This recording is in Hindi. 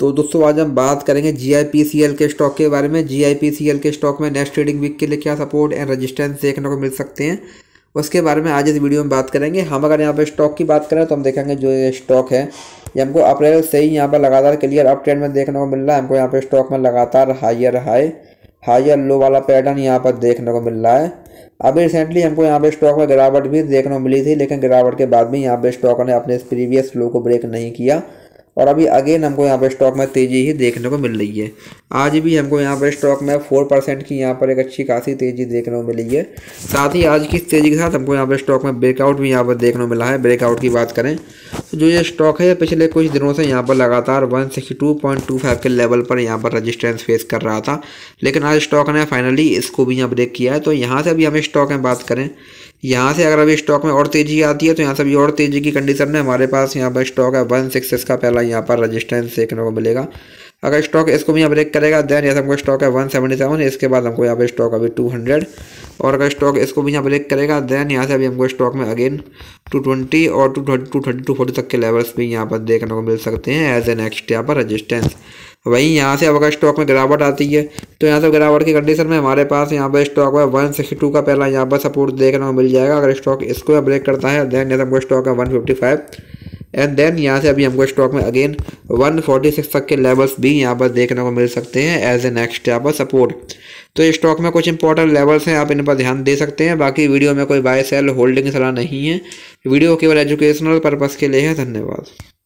तो दोस्तों आज हम बात करेंगे जी के स्टॉक के बारे में जी के स्टॉक में नेक्स्ट ट्रेडिंग वीक के लिए क्या सपोर्ट एंड रजिस्टेंस देखने को मिल सकते हैं उसके बारे में आज इस वीडियो में बात करेंगे हम अगर यहाँ पर स्टॉक की बात करें तो हम देखेंगे जो ये स्टॉक है ये हमको अप्रैल से ही यहाँ पर लगातार क्लियर अप ट्रेंड में देखने को मिल रहा है हमको यहाँ पर स्टॉक में लगातार हाइयर हाई हाइयर लो वाला पैटर्न यहाँ पर देखने को मिल रहा है अभी रिसेंटली हमको यहाँ पे स्टॉक में गिरावट भी देखने को मिली थी लेकिन गिरावट के बाद भी यहाँ पर स्टॉक ने अपने प्रीवियस लो को ब्रेक नहीं किया और अभी अगेन हमको यहाँ पर स्टॉक में तेज़ी ही देखने को मिल रही है आज भी हमको यहाँ पर स्टॉक में फोर परसेंट की यहाँ पर एक अच्छी खासी तेज़ी देखने को मिली है साथ ही आज की तेज़ी के साथ हमको यहाँ पर स्टॉक में ब्रेकआउट भी यहाँ पर देखने को मिला है ब्रेकआउट की बात करें जो ये स्टॉक है ये पिछले कुछ दिनों से यहाँ पर लगातार 162.25 के लेवल पर यहाँ पर रजिस्टेंस फेस कर रहा था लेकिन आज स्टॉक ने फाइनली इसको भी यहाँ ब्रेक किया है तो यहाँ से अभी हम स्टॉक में बात करें यहाँ से अगर अभी स्टॉक में और तेज़ी आती है तो यहाँ से अभी और तेज़ी की कंडीशन में हमारे पास यहाँ पर स्टॉक है वन सिक्स का पहला यहाँ पर रजिस्टेंस देखने को मिलेगा अगर स्टॉक इसको भी यहाँ ब्रेक करेगा देन जैसे हमको स्टॉक है वन सेवेंटी सेवन इसके बाद हमको यहाँ पे स्टॉक अभी टू हंड्रेड और अगर स्टॉक इसको भी यहाँ ब्रेक करेगा देन यहाँ से अभी हमको स्टॉक में अगेन टू ट्वेंटी और two two thirty two forty तक के लेवल्स भी यहाँ पर देखने को मिल सकते हैं एज ए नेक्स्ट यहाँ पर रजिस्टेंस वहीं यहाँ से अब अगर स्टॉक में गिरावट आती है तो यहाँ से गिरावट की कंडीशन में हमारे पास यहाँ पर स्टॉक है वन सिक्सटी टू का पहला यहाँ पर सपोर्ट देखने को मिल जाएगा अगर स्टॉक इसको ब्रेक करता है देन जैसे हमको स्टॉक है one fifty five and then यहाँ से अभी हमको स्टॉक में अगेन 146 तक के लेवल्स भी यहाँ पर देखने को मिल सकते हैं एज ए नेक्स्ट यहाँ पर सपोर्ट तो स्टॉक में कुछ इंपॉर्टेंट लेवल्स हैं आप इन पर ध्यान दे सकते हैं बाकी वीडियो में कोई बाय सेल होल्डिंग सलाह नहीं है वीडियो केवल एजुकेशनल पर्पज़ के लिए है धन्यवाद